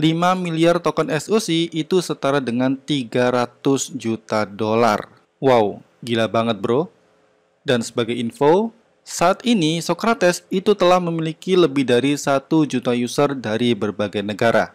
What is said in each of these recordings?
5 miliar token SUC itu setara dengan 300 juta dolar. Wow, gila banget bro. Dan sebagai info, saat ini Socrates itu telah memiliki lebih dari 1 juta user dari berbagai negara.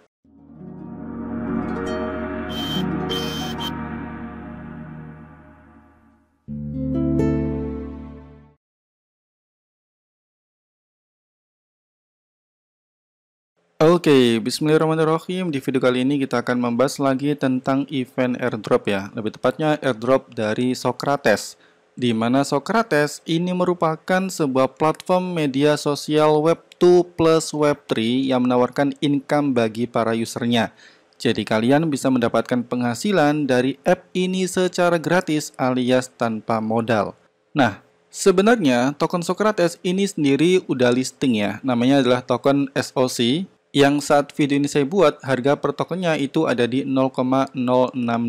Oke, okay, bismillahirrahmanirrahim. Di video kali ini kita akan membahas lagi tentang event airdrop ya. Lebih tepatnya airdrop dari Socrates. Di mana Socrates ini merupakan sebuah platform media sosial web 2 plus web 3 yang menawarkan income bagi para usernya. Jadi kalian bisa mendapatkan penghasilan dari app ini secara gratis alias tanpa modal. Nah, Sebenarnya token Socrates ini sendiri udah listing ya, namanya adalah token SOC yang saat video ini saya buat harga per tokennya itu ada di 0,06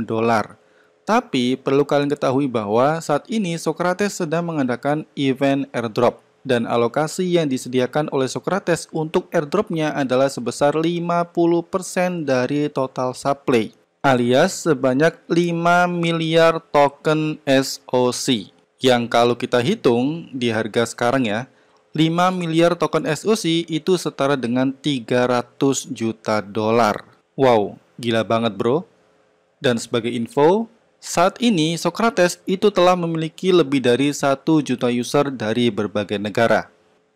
dolar. Tapi perlu kalian ketahui bahwa saat ini Socrates sedang mengadakan event airdrop dan alokasi yang disediakan oleh Socrates untuk airdropnya adalah sebesar 50% dari total supply alias sebanyak 5 miliar token SOC yang kalau kita hitung di harga sekarang ya 5 miliar token SOC itu setara dengan 300 juta dolar. Wow, gila banget bro. Dan sebagai info, saat ini Socrates itu telah memiliki lebih dari 1 juta user dari berbagai negara.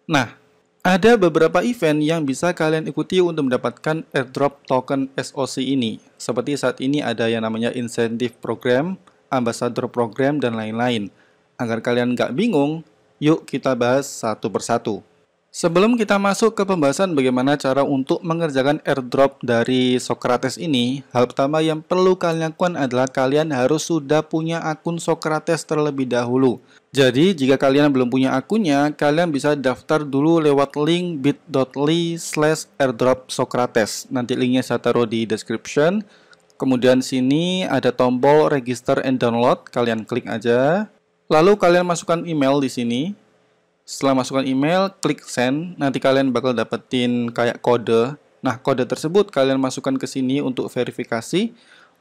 Nah, ada beberapa event yang bisa kalian ikuti untuk mendapatkan airdrop token SOC ini. Seperti saat ini ada yang namanya insentif program, ambassador program, dan lain-lain. Agar kalian nggak bingung, Yuk kita bahas satu persatu. Sebelum kita masuk ke pembahasan bagaimana cara untuk mengerjakan airdrop dari Socrates ini, hal pertama yang perlu kalian lakukan adalah kalian harus sudah punya akun Socrates terlebih dahulu. Jadi, jika kalian belum punya akunnya, kalian bisa daftar dulu lewat link bit.ly slash airdrop Socrates. Nanti linknya saya taruh di description. Kemudian sini ada tombol register and download, kalian klik aja. Lalu kalian masukkan email di sini. Setelah masukkan email, klik send. Nanti kalian bakal dapetin kayak kode. Nah, kode tersebut kalian masukkan ke sini untuk verifikasi,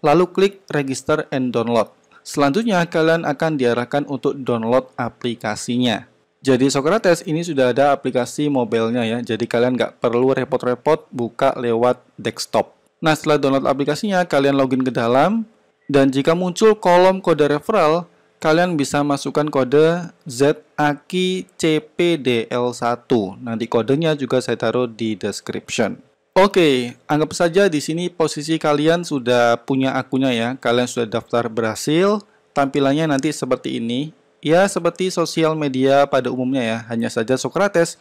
lalu klik register and download. Selanjutnya, kalian akan diarahkan untuk download aplikasinya. Jadi Socrates ini sudah ada aplikasi mobilenya ya, jadi kalian nggak perlu repot-repot buka lewat desktop. Nah setelah download aplikasinya, kalian login ke dalam, dan jika muncul kolom kode referral, kalian bisa masukkan kode ZAKI CPDL1. Nanti kodenya juga saya taruh di description. Oke, anggap saja di sini posisi kalian sudah punya akunnya ya. Kalian sudah daftar berhasil. Tampilannya nanti seperti ini. Ya, seperti sosial media pada umumnya ya. Hanya saja Socrates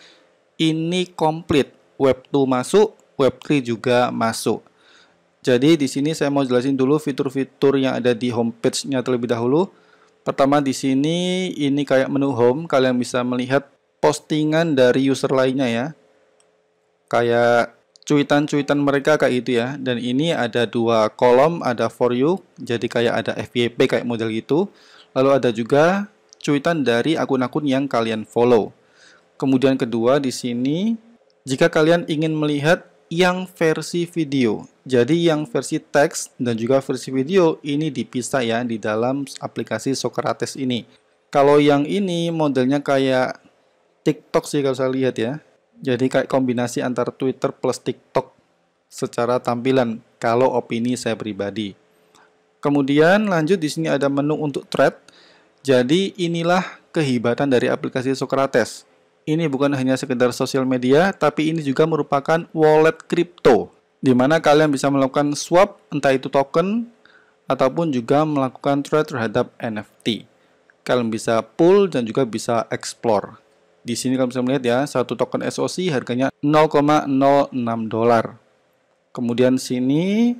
ini komplit. Web 2 masuk, Web 3 juga masuk. Jadi di sini saya mau jelasin dulu fitur-fitur yang ada di homepage-nya terlebih dahulu. Pertama di sini ini kayak menu home, kalian bisa melihat postingan dari user lainnya ya. Kayak cuitan-cuitan mereka kayak itu ya. Dan ini ada dua kolom, ada for you, jadi kayak ada FYP kayak model gitu. Lalu ada juga cuitan dari akun-akun yang kalian follow. Kemudian kedua di sini jika kalian ingin melihat yang versi video. Jadi yang versi teks dan juga versi video ini dipisah ya di dalam aplikasi Socrates ini. Kalau yang ini modelnya kayak TikTok sih kalau saya lihat ya. Jadi kayak kombinasi antara Twitter plus TikTok secara tampilan kalau opini saya pribadi. Kemudian lanjut di sini ada menu untuk thread. Jadi inilah kehebatan dari aplikasi Socrates ini bukan hanya sekedar sosial media, tapi ini juga merupakan wallet kripto, di mana kalian bisa melakukan swap, entah itu token, ataupun juga melakukan trade terhadap NFT. Kalian bisa pull dan juga bisa explore. Di sini kalian bisa melihat ya, satu token SOC harganya 0,06 dolar. Kemudian sini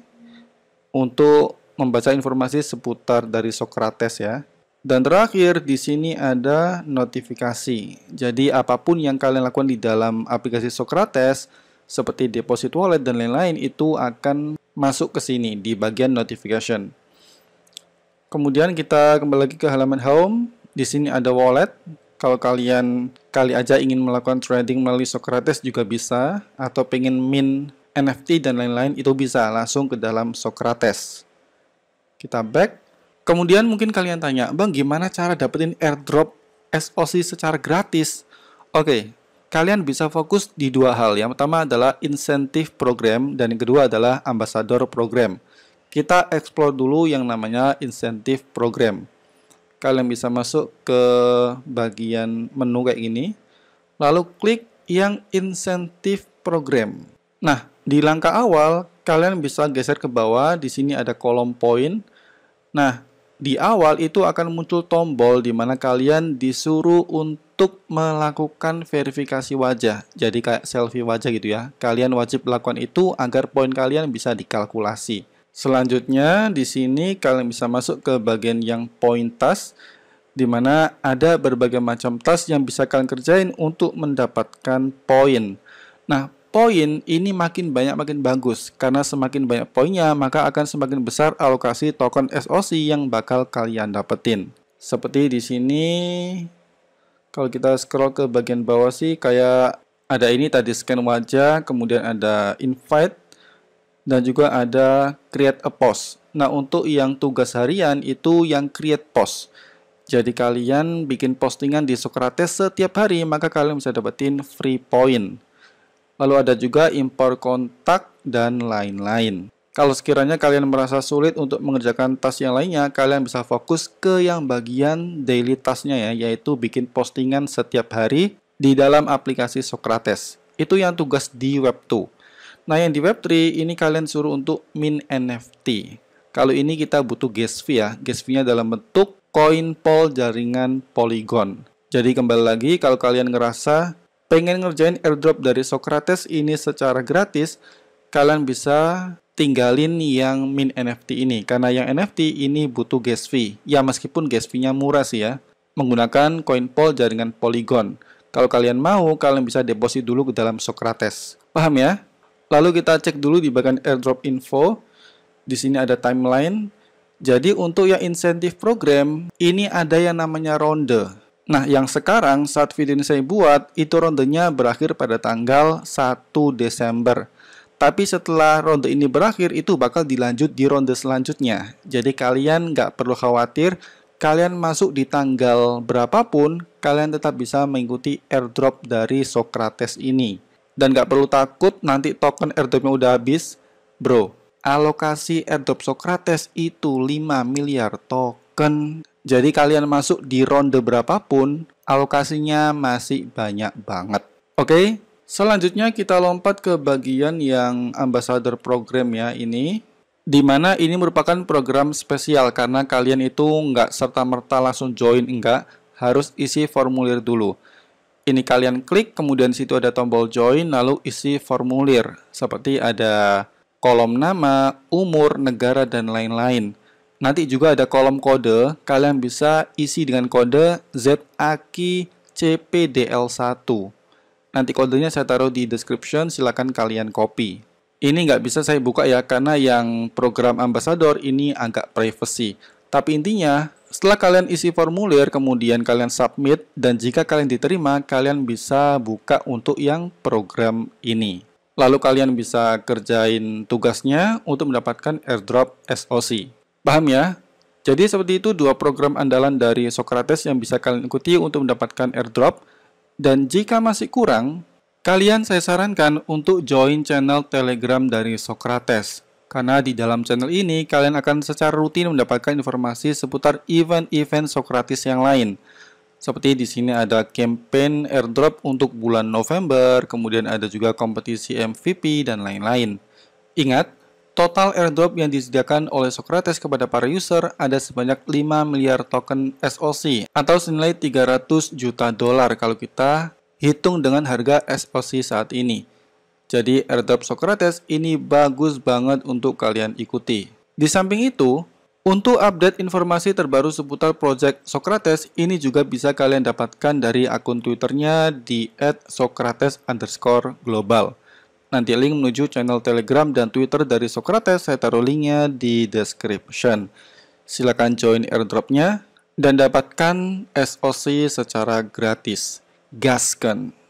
untuk membaca informasi seputar dari Socrates ya. Dan terakhir di sini ada notifikasi. Jadi apapun yang kalian lakukan di dalam aplikasi Socrates seperti deposit wallet dan lain-lain itu akan masuk ke sini di bagian notification. Kemudian kita kembali lagi ke halaman home. Di sini ada wallet. Kalau kalian kali aja ingin melakukan trading melalui Socrates juga bisa atau pengen min NFT dan lain-lain itu bisa langsung ke dalam Socrates. Kita back Kemudian mungkin kalian tanya, Bang gimana cara dapetin airdrop SOC secara gratis? Oke, kalian bisa fokus di dua hal. Yang pertama adalah insentif program dan yang kedua adalah ambasador program. Kita explore dulu yang namanya insentif program. Kalian bisa masuk ke bagian menu kayak gini, lalu klik yang insentif program. Nah, di langkah awal kalian bisa geser ke bawah, di sini ada kolom poin. Nah, di awal itu akan muncul tombol di mana kalian disuruh untuk melakukan verifikasi wajah. Jadi kayak selfie wajah gitu ya. Kalian wajib lakukan itu agar poin kalian bisa dikalkulasi. Selanjutnya di sini kalian bisa masuk ke bagian yang poin tas di mana ada berbagai macam tas yang bisa kalian kerjain untuk mendapatkan poin. Nah, poin ini makin banyak makin bagus karena semakin banyak poinnya maka akan semakin besar alokasi token SOC yang bakal kalian dapetin. Seperti di sini kalau kita scroll ke bagian bawah sih kayak ada ini tadi scan wajah, kemudian ada invite dan juga ada create a post. Nah, untuk yang tugas harian itu yang create post. Jadi kalian bikin postingan di Socrates setiap hari maka kalian bisa dapetin free point lalu ada juga impor kontak dan lain-lain. Kalau sekiranya kalian merasa sulit untuk mengerjakan tas yang lainnya, kalian bisa fokus ke yang bagian daily tasnya ya, yaitu bikin postingan setiap hari di dalam aplikasi Socrates. Itu yang tugas di Web 2. Nah, yang di Web 3 ini kalian suruh untuk min NFT. Kalau ini kita butuh gas fee ya. Gas fee-nya dalam bentuk koin pol jaringan Polygon. Jadi kembali lagi kalau kalian ngerasa pengen ngerjain airdrop dari Socrates ini secara gratis, kalian bisa tinggalin yang min NFT ini. Karena yang NFT ini butuh gas fee. Ya meskipun gas fee-nya murah sih ya. Menggunakan coin pool jaringan Polygon. Kalau kalian mau, kalian bisa deposit dulu ke dalam Socrates. Paham ya? Lalu kita cek dulu di bagian airdrop info. Di sini ada timeline. Jadi untuk yang insentif program, ini ada yang namanya ronde. Nah, yang sekarang saat video ini saya buat, itu rondenya berakhir pada tanggal 1 Desember. Tapi setelah ronde ini berakhir, itu bakal dilanjut di ronde selanjutnya. Jadi kalian nggak perlu khawatir, kalian masuk di tanggal berapapun, kalian tetap bisa mengikuti airdrop dari Socrates ini. Dan nggak perlu takut nanti token airdropnya udah habis. Bro, alokasi airdrop Socrates itu 5 miliar token jadi kalian masuk di ronde berapapun, alokasinya masih banyak banget. Oke, okay? selanjutnya kita lompat ke bagian yang ambassador program ya ini. di mana ini merupakan program spesial karena kalian itu nggak serta-merta langsung join, enggak. Harus isi formulir dulu. Ini kalian klik, kemudian situ ada tombol join, lalu isi formulir. Seperti ada kolom nama, umur, negara, dan lain-lain. Nanti juga ada kolom kode, kalian bisa isi dengan kode ZAKI-CPDL1. Nanti kodenya saya taruh di description, silahkan kalian copy. Ini nggak bisa saya buka ya, karena yang program ambassador ini agak privacy. Tapi intinya, setelah kalian isi formulir, kemudian kalian submit, dan jika kalian diterima, kalian bisa buka untuk yang program ini. Lalu kalian bisa kerjain tugasnya untuk mendapatkan airdrop SOC. Paham ya? Jadi seperti itu dua program andalan dari Socrates yang bisa kalian ikuti untuk mendapatkan airdrop. Dan jika masih kurang, kalian saya sarankan untuk join channel Telegram dari Socrates. Karena di dalam channel ini, kalian akan secara rutin mendapatkan informasi seputar event-event Socrates yang lain. Seperti di sini ada campaign airdrop untuk bulan November, kemudian ada juga kompetisi MVP, dan lain-lain. Ingat, Total airdrop yang disediakan oleh Socrates kepada para user ada sebanyak 5 miliar token SOC atau senilai 300 juta dolar kalau kita hitung dengan harga SOC saat ini. Jadi airdrop Socrates ini bagus banget untuk kalian ikuti. Di samping itu, untuk update informasi terbaru seputar Project Socrates, ini juga bisa kalian dapatkan dari akun Twitternya di @socrates_global. Nanti link menuju channel Telegram dan Twitter dari Socrates, saya taruh linknya di description. Silakan join airdropnya dan dapatkan SOC secara gratis. Gaskan!